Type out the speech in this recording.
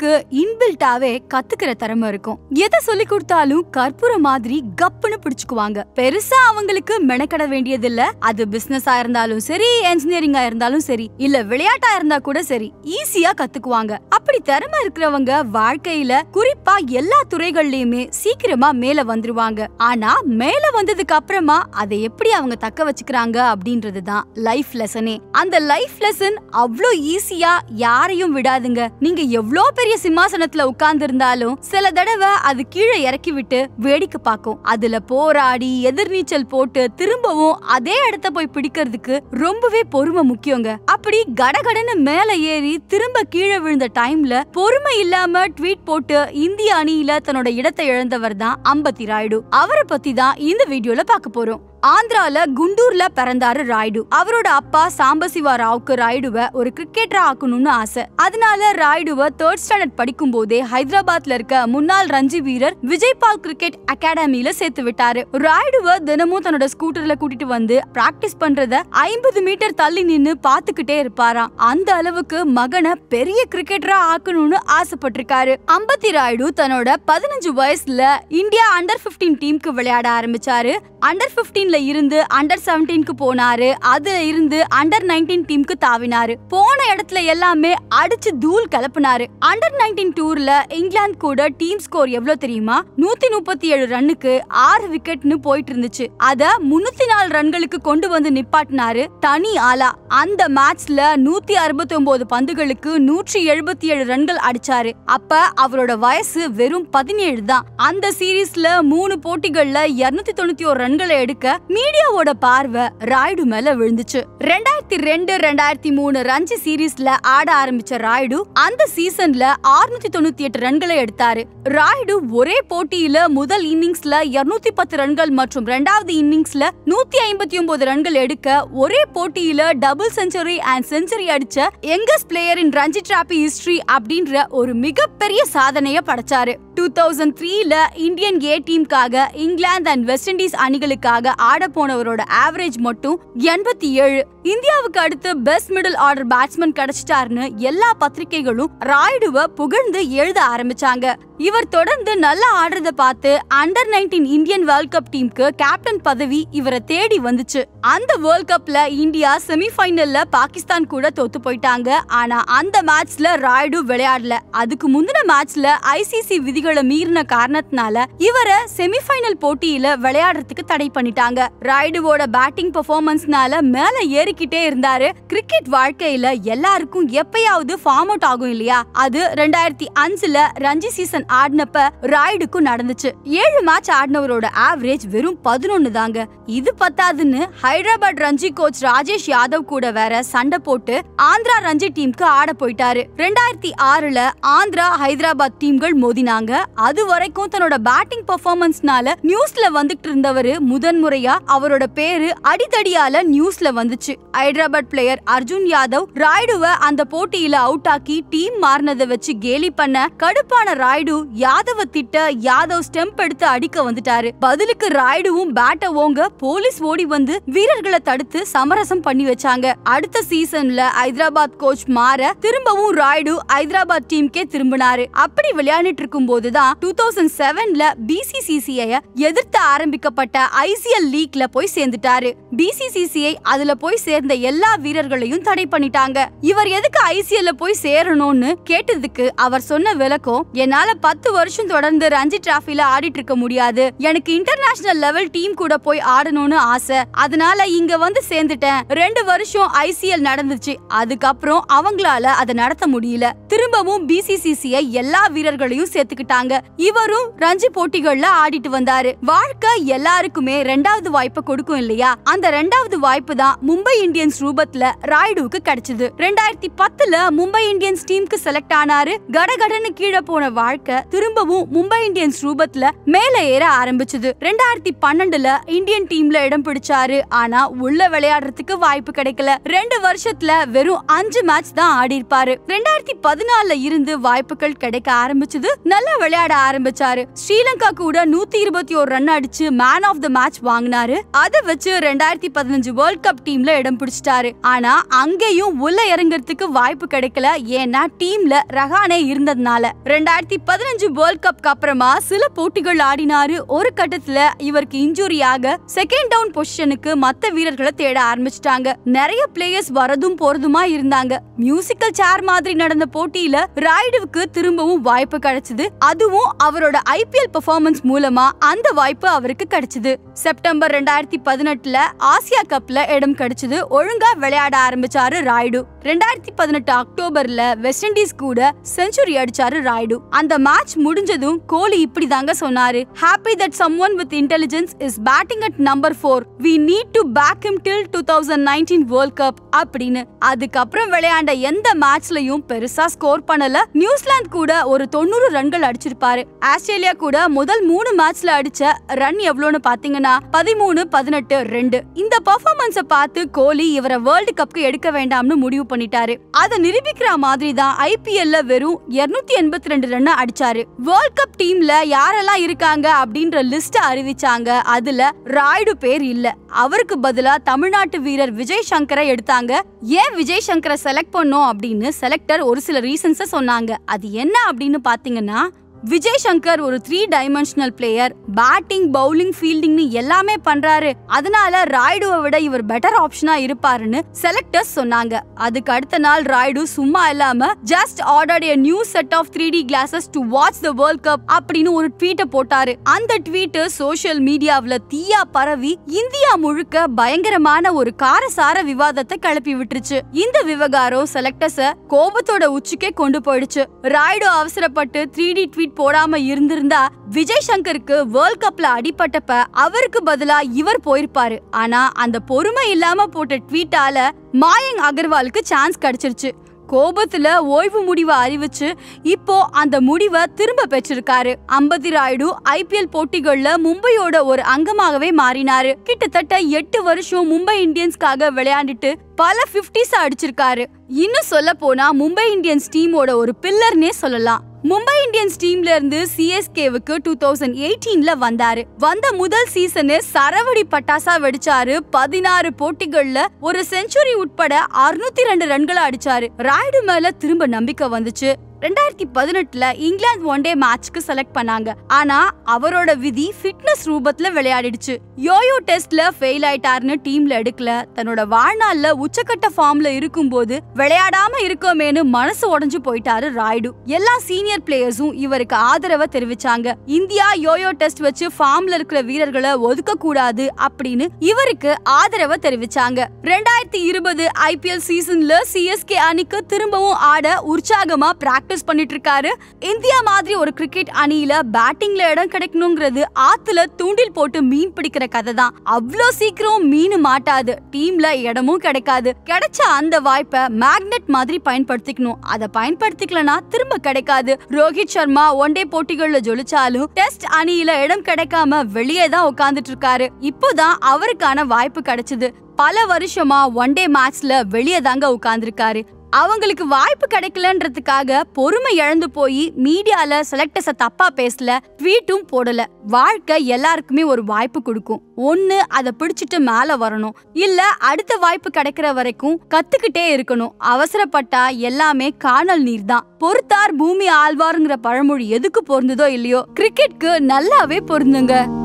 அவங்களுக்கு இன்பில்டாவே கத்துக்கிற திறமை இருக்கும் எதை சொல்லி கொடுத்தாலும் கற்பூர மாதிரி கப்புன்னு பிடிச்சுக்குவாங்க பெருசா அவங்களுக்கு மெனக்கட வேண்டியதில்ல அது பிசினஸா இருந்தாலும் சரி என்ஜினியரிங்கா இருந்தாலும் சரி இல்ல விளையாட்டா இருந்தா கூட சரி ஈஸியா கத்துக்குவாங்க அப்படி திறமை இருக்கிறவங்க வாழ்க்கையில குறிப்பா எல்லா துறைகள்லயுமே சீக்கிரமா மேல வந்துருவாங்க ஆனா மேல வந்ததுக்கு அப்புறமா அதை எப்படி அவங்க தக்க வச்சுக்கிறாங்க அப்படின்றது தான் லைஃப் லெசனே அந்த லைஃப் லெசன் அவ்வளோ ஈஸியா யாரையும் விடாதுங்க நீங்க எவ்வளோ பெரிய பெரிய சிம்மாசனத்துல உட்கார்ந்து இருந்தாலும் சில தடவை அது கீழே இறக்கி விட்டு வேடிக்கை பார்க்கும் அதுல போராடி எதிர்நீச்சல் போட்டு திரும்பவும் அதே இடத்த போய் பிடிக்கிறதுக்கு ரொம்பவே பொறுமை முக்கியங்க அப்படி கடகடன்னு மேல ஏறி திரும்ப கீழே விழுந்த டைம்ல பொறுமை இல்லாம ட்வீட் போட்டு இந்திய அணியில தன்னோட இடத்தை இழந்தவர் தான் அம்பத்தி ராயுடு அவரை பத்தி தான் இந்த வீடியோல பார்க்க போறோம் ஆந்திரால குண்டூர்ல பிறந்தாரு ராய்டு அவரோட அப்பா சாம்பசிவா ராவுக்கு ராய்டுவ ஒரு கிரிக்கெட்டரா ஆக்கணும்னு ஆசை அதனால ராய்டுவ தேர்ட் ஸ்டாண்டர்ட் படிக்கும் போதே ஹைதராபாத்ல இருக்க முன்னாள் ரஞ்சி வீரர் விஜய்பால் கிரிக்கெட் அகாடமியில சேர்த்து விட்டாரு ராய்டுவ தினமும் தன்னோட ஸ்கூட்டர்ல கூட்டிட்டு வந்து பிராக்டிஸ் பண்றத ஐம்பது மீட்டர் தள்ளி நின்னு பாத்துக்கிட்டே இருப்பாராம் அந்த அளவுக்கு மகனை பெரிய கிரிக்கெட்டரா ஆக்கணும்னு ஆசைப்பட்டிருக்காரு அம்பத்தி ராய்டு தன்னோட பதினஞ்சு வயசுல இந்தியா அண்டர் பிப்டீன் டீமுக்கு விளையாட ஆரம்பிச்சாரு அண்டர் பிப்டீன் டீம்ல இருந்து அண்டர் செவன்டீனுக்கு போனாரு அதுல இருந்து அண்டர் நைன்டீன் டீமுக்கு தாவினாரு போன இடத்துல எல்லாமே அடிச்சு தூள் கிளப்பினாரு அண்டர் நைன்டீன் டூர்ல இங்கிலாந்து கூட டீம் ஸ்கோர் எவ்வளவு தெரியுமா நூத்தி முப்பத்தி ஏழு ரன்னுக்கு ஆறு விக்கெட்னு போயிட்டு இருந்துச்சு அத முன்னூத்தி நாலு ரன்களுக்கு கொண்டு வந்து நிப்பாட்டினாரு தனி ஆலா அந்த மேட்ச்ல நூத்தி அறுபத்தி ஒன்பது பந்துகளுக்கு நூற்றி எழுபத்தி ஏழு ரன்கள் அடிச்சாரு அப்ப அவரோட வயசு வெறும் பதினேழு தான் அந்த சீரீஸ்ல மூணு போட்டிகள்ல இருநூத்தி தொண்ணூத்தி ஒரு ரன்களை எடுக்க மீடியாவோட பார்வை ராய்டு மேல விழுந்துச்சு ரெண்டாயிரத்தி ரெண்டு ரெண்டாயிரத்தி மூணு ரஞ்சி சீரீஸ்ல ஆட ஆரம்பிச்ச ராய்டு அந்த சீசன்ல ஆறுநூத்தி தொண்ணூத்தி எட்டு ரன்களை எடுத்தாரு ராய்டு ஒரே போட்டியில முதல் இன்னிங்ஸ்ல இருநூத்தி பத்து ரன்கள் மற்றும் ரெண்டாவது இன்னிங்ஸ்ல நூத்தி ஐம்பத்தி ஒன்பது ரன்கள் எடுக்க ஒரே போட்டியில டபுள் செஞ்சுரி அண்ட் செஞ்சுரி அடிச்ச youngest player in Ranji trophy history அப்படின்ற ஒரு மிகப்பெரிய சாதனையை படைச்சாரு டூ தௌசண்ட் த்ரீல இந்தியன் ஏ டீம்காக இங்கிலாந்து அண்ட் வெஸ்ட் இண்டீஸ் அணிகளுக்காக ஆட போனவரோட ஆவரேஜ் மட்டும் எண்பத்தி ஏழு இந்தியாவுக்கு அடுத்து பெஸ்ட் மிடில் ஆர்டர் பேட்ஸ்மேன் கிடைச்சிட்டாருன்னு எல்லா பத்திரிகைகளும் ராய்டுவ புகழ்ந்து எழுத ஆரம்பிச்சாங்க இவர் தொடர்ந்து நல்லா ஆடுறத பார்த்து under nineteen Indian world cup டீமுக்கு கேப்டன் பதவி இவரை தேடி வந்துச்சு அந்த வேர்ல்ட் கப்ல இந்தியா செமிஃபைனல்ல பாகிஸ்தான் கூட தோத்து போயிட்டாங்க ஆனா அந்த மேட்ச்ல ராய்டு விளையாடல அதுக்கு முந்தின மேட்ச்ல ஐசிசி விதிகளை மீறின காரணத்தினால இவரை செமிஃபைனல் போட்டியில விளையாடுறதுக்கு தடை பண்ணிட்டாங்க ராய்டுவோட பேட்டிங் பெர்ஃபார்மன்ஸ்னால மேல ஏறிக்கிட்டே இருந்தாரு கிரிக்கெட் வாழ்க்கையில எல்லாருக்கும் எப்பயாவது ஃபார்ம் அவுட் ஆகும் இல்லையா அது ரெண்டாயிரத்தி அஞ்சுல ரஞ்சி சீசன் ஆடினப்ப ராய்டுக்கும் நடந்துச்சு ஏழு மேட்ச் ஆடினவரோட ஆவரேஜ் வெறும் பதினொன்னு தாங்க இது பத்தாதுன்னு ஹைதராபாத் ரஞ்சி கோச் ராஜேஷ் யாதவ் கூட வேற சண்டை போட்டு ஆந்திரா ரஞ்சி டீமுக்கு ஆட போயிட்டாரு ரெண்டாயிரத்தி ஆறுல ஆந்திரா ஹைதராபாத் டீம்கள் மோதினாங்க அது வரைக்கும் தன்னோட பேட்டிங் பெர்ஃபார்மன்ஸ்னால நியூஸ்ல வந்துட்டு இருந்தவர் முதன்முறையா ரீதியா அவரோட பேரு அடித்தடியால நியூஸ்ல வந்துச்சு ஹைதராபாத் பிளேயர் அர்ஜுன் யாதவ் ராய்டுவ அந்த போட்டியில அவுட் ஆக்கி டீம் மாறினதை வச்சு கேலி பண்ண கடுப்பான ராய்டு யாதவ திட்ட யாதவ் ஸ்டெம்ப் எடுத்து அடிக்க வந்துட்டாரு பதிலுக்கு ராய்டுவும் பேட்ட ஓங்க போலீஸ் ஓடி வந்து வீரர்களை தடுத்து சமரசம் பண்ணி வச்சாங்க அடுத்த சீசன்ல ஹைதராபாத் கோச் மாற திரும்பவும் ராய்டு ஹைதராபாத் டீம்கே திரும்பினாரு அப்படி விளையாடிட்டு இருக்கும் போதுதான் டூ தௌசண்ட் செவன்ல பிசிசிசிஐ எதிர்த்து ஆரம்பிக்கப்பட்ட ஐசிஎல் லீக் லீக்ல போய் சேர்ந்துட்டாரு பிசிசிசிஐ அதுல போய் சேர்ந்த எல்லா வீரர்களையும் தடை பண்ணிட்டாங்க இவர் எதுக்கு ஐசிஎல்ல போய் சேரணும்னு கேட்டதுக்கு அவர் சொன்ன விளக்கம் என்னால பத்து வருஷம் தொடர்ந்து ரஞ்சி டிராஃபில ஆடிட்டு இருக்க முடியாது எனக்கு இன்டர்நேஷனல் லெவல் டீம் கூட போய் ஆடணும்னு ஆசை அதனால இங்க வந்து சேர்ந்துட்டேன் ரெண்டு வருஷம் ஐசிஎல் நடந்துச்சு அதுக்கப்புறம் அவங்களால அதை நடத்த முடியல திரும்பவும் பிசிசிசிஐ எல்லா வீரர்களையும் சேர்த்துக்கிட்டாங்க இவரும் ரஞ்சி போட்டிகள்ல ஆடிட்டு வந்தாரு வாழ்க்கை எல்லாருக்குமே ரெண்டாவது இரண்டாவது வாய்ப்பை கொடுக்கும் இல்லையா அந்த ரெண்டாவது வாய்ப்பு தான் மும்பை இந்தியன்ஸ் ரூபத்துல ராய்டுவுக்கு கிடைச்சது ரெண்டாயிரத்தி பத்துல மும்பை இந்தியன்ஸ் டீமுக்கு செலக்ட் ஆனாரு கடகடன்னு கீழே போன வாழ்க்கை திரும்பவும் மும்பை இந்தியன்ஸ் ரூபத்துல மேல ஏற ஆரம்பிச்சது ரெண்டாயிரத்தி பன்னெண்டுல இந்தியன் டீம்ல இடம் பிடிச்சாரு ஆனா உள்ள விளையாடுறதுக்கு வாய்ப்பு கிடைக்கல ரெண்டு வருஷத்துல வெறும் அஞ்சு மேட்ச் தான் ஆடி இருப்பாரு ரெண்டாயிரத்தி பதினாலுல இருந்து வாய்ப்புகள் கிடைக்க ஆரம்பிச்சது நல்லா விளையாட ஆரம்பிச்சாரு ஸ்ரீலங்கா கூட நூத்தி இருபத்தி ஒரு ரன் அடிச்சு மேன் ஆஃப் த மேட்ச் வாங்கினார் வாங்கினாரு அதை வச்சு ரெண்டாயிரத்தி பதினஞ்சு வேர்ல்ட் கப் டீம்ல இடம் பிடிச்சிட்டாரு ஆனா அங்கேயும் உள்ள இறங்குறதுக்கு வாய்ப்பு கிடைக்கல ஏன்னா டீம்ல ரஹானே இருந்ததுனால ரெண்டாயிரத்தி பதினஞ்சு வேர்ல்ட் கப் அப்புறமா சில போட்டிகள் ஆடினாரு ஒரு கட்டத்துல இவருக்கு இன்ஜூரியாக செகண்ட் டவுன் பொசிஷனுக்கு மத்த வீரர்களை தேட ஆரம்பிச்சிட்டாங்க நிறைய பிளேயர்ஸ் வரதும் போறதுமா இருந்தாங்க மியூசிக்கல் சேர் மாதிரி நடந்த போட்டியில ராய்டுவுக்கு திரும்பவும் வாய்ப்பு கிடைச்சது அதுவும் அவரோட ஐபிஎல் பெர்ஃபார்மன்ஸ் மூலமா அந்த வாய்ப்பு அவருக்கு கிடைச்சது செப்டம்பர் டிசம்பர் ரெண்டாயிரத்தி பதினெட்டுல ஆசியா கப்ல இடம் கிடைச்சது ஒழுங்கா விளையாட ஆரம்பிச்சாரு ராய்டு ரெண்டாயிரத்தி பதினெட்டு அக்டோபர்ல வெஸ்ட் இண்டீஸ் கூட செஞ்சுரி அடிச்சாரு ராய்டு அந்த மேட்ச் முடிஞ்சதும் கோலி இப்படி தாங்க சொன்னாரு happy that someone with intelligence is batting at number four we need to back him till two thousand nineteen world cup அப்படின்னு அதுக்கப்புறம் விளையாண்ட எந்த மேட்ச்லயும் பெருசா ஸ்கோர் பண்ணல நியூசிலாந்து கூட ஒரு தொண்ணூறு ரன்கள் அடிச்சிருப்பாரு ஆஸ்திரேலியா கூட முதல் மூணு மேட்ச்ல அடிச்ச ரன் எவ்வளோன்னு பாத்தீங்கன்னா பதிமூணு பதினெட்டு ரெண்டு இந்த பர்ஃபார்மன்ஸ பார்த்து கோலி இவரை வேர்ல்டு கப்க்கு எடுக்க வேண்டாம்னு முடிவு பண்ணிட்டாரு அதை நிரூபிக்கிற மாதிரி தான் ஐபிஎல்ல வெறும் இருநூத்தி எண்பத்தி ரெண்டு ரன் அடிச்சாரு வேர்ல்ட் கப் டீம்ல யாரெல்லாம் இருக்காங்க அப்படின்ற லிஸ்ட் அறிவிச்சாங்க அதுல ராய்டு பேர் இல்ல அவருக்கு பதிலா தமிழ்நாட்டு வீரர் விஜய் சங்கரை எடுத்தாங்க ஏன் விஜய் சங்கரை செலக்ட் பண்ணோம் அப்படின்னு செலக்டர் ஒரு சில ரீசன்ஸ சொன்னாங்க அது என்ன அப்படின்னு பாத்தீங்கன்னா விஜய் சங்கர் ஒரு three dimensional player batting bowling ஃபீல்டிங்னு எல்லாமே பண்றாரு அதனால ராய்டுவை விட இவர் பெட்டர் ஆப்ஷனா இருப்பாருன்னு செலக்டர்ஸ் சொன்னாங்க அதுக்கு அடுத்த நாள் ராய்டு சும்மா இல்லாம just order new set of three D classes to watch the world cup அப்படின்னு ஒரு ட்வீட்டை போட்டாரு அந்த ட்வீட் சோசியல் மீடியாவில் தீயா பரவி இந்தியா முழுக்க பயங்கரமான ஒரு காரசார விவாதத்தை கிளப்பி விட்டுருச்சு இந்த விவகாரம் செலக்டர்ஸ கோபத்தோட உச்சிக்கே கொண்டு போயிடுச்சு ராய்டு அவசரப்பட்டு த்ரீ டி போடாம இருந்திருந்தா விஜய் சங்கருக்கு வேர்ல்ட் கப்ல அடிபட்டப்ப அவருக்கு பதிலா இவர் போயிருப்பாரு ஆனா அந்த பொறுமை இல்லாம போட்ட ட்வீட்டால மாயங் அகர்வாலுக்கு சான்ஸ் கிடைச்சிருச்சு கோபத்துல ஓய்வு முடிவை அறிவிச்சு இப்போ அந்த முடிவை திரும்ப பெற்றிருக்காரு அம்பதி ராயுடு ஐபிஎல் போட்டிகள்ல மும்பையோட ஒரு அங்கமாகவே மாறினாரு கிட்டத்தட்ட எட்டு வருஷம் மும்பை இந்தியன்ஸ்க்காக விளையாண்டுட்டு பல பிப்டிஸ் அடிச்சிருக்காரு இன்னும் சொல்ல போனா மும்பை இந்தியன்ஸ் டீமோட ஒரு பில்லர்னே சொல்லலாம் மும்பை இந்தியன்ஸ் டீம்ல இருந்து சிஎஸ்கேவுக்கு டூ தௌசண்ட் எயிட்டீன்ல வந்தாரு வந்த முதல் சீசனு சரவடி பட்டாசா வெடிச்சாரு பதினாறு போட்டிகள்ல ஒரு செஞ்சுரி உட்பட அறுநூத்தி ரெண்டு ரன்களை அடிச்சாரு ராய்டு மேல திரும்ப நம்பிக்கை வந்துச்சு ரெண்டாயிரத்தி பதினெட்டுல இங்கிலாந்து ஒன் டே மேட்ச்க்கு செலக்ட் பண்ணாங்க ஆனா அவரோட விதி ஃபிட்னஸ் ரூபத்துல விளையாடிடுச்சு யோயோ டெஸ்ட்ல ஃபெயில் ஆயிட்டாருன்னு டீம்ல எடுக்கல தன்னோட வாழ்நாள்ல உச்சக்கட்ட ஃபார்ம்ல இருக்கும்போது விளையாடாம இருக்கோமேன்னு மனசு உடஞ்சு போயிட்டாரு ராய்டு எல்லா சீனியர் பிளேயர்ஸும் இவருக்கு ஆதரவை தெரிவிச்சாங்க இந்தியா யோயோ டெஸ்ட் வச்சு ஃபார்ம்ல இருக்கிற வீரர்களை ஒதுக்க கூடாது அப்படின்னு இவருக்கு ஆதரவை தெரிவிச்சாங்க ரெண்டாயிரத்தி இருபது ஐபிஎல் சீசன்ல சிஎஸ்கே அணிக்கு திரும்பவும் ஆட உற்சாகமா பிராக்டிஸ் ப்ராக்டிஸ் பண்ணிட்டு இருக்காரு இந்தியா மாதிரி ஒரு கிரிக்கெட் அணியில பேட்டிங்ல இடம் கிடைக்கணுங்கிறது ஆத்துல தூண்டில் போட்டு மீன் பிடிக்கிற கதை தான் அவ்வளோ சீக்கிரம் மீன் மாட்டாது டீம்ல இடமும் கிடைக்காது கிடைச்ச அந்த வாய்ப்பை மேக்னெட் மாதிரி பயன்படுத்திக்கணும் அதை பயன்படுத்திக்கலனா திரும்ப கிடைக்காது ரோஹித் சர்மா ஒன் டே போட்டிகள்ல ஜொலிச்சாலும் டெஸ்ட் அணியில இடம் கிடைக்காம வெளியே தான் உட்கார்ந்துட்டு இருக்காரு இப்போதான் அவருக்கான வாய்ப்பு கிடைச்சது பல வருஷமா ஒன் டே மேட்ச்ல வெளியே தாங்க உட்கார்ந்துருக்காரு அவங்களுக்கு வாய்ப்பு கிடைக்கலன்றதுக்காக பொறுமை இழந்து போய் மீடியால செலக்டர்ஸ தப்பா பேசல ட்வீட்டும் போடல வாழ்க்கை எல்லாருக்குமே ஒரு வாய்ப்பு கொடுக்கும் ஒண்ணு அதை பிடிச்சிட்டு மேல வரணும் இல்ல அடுத்த வாய்ப்பு கிடைக்கிற வரைக்கும் கத்துக்கிட்டே இருக்கணும் அவசரப்பட்டா எல்லாமே காணல் நீர் தான் பொறுத்தார் பூமி ஆழ்வாருங்கிற பழமொழி எதுக்கு பொருந்ததோ இல்லையோ கிரிக்கெட்க்கு நல்லாவே பொருந்துங்க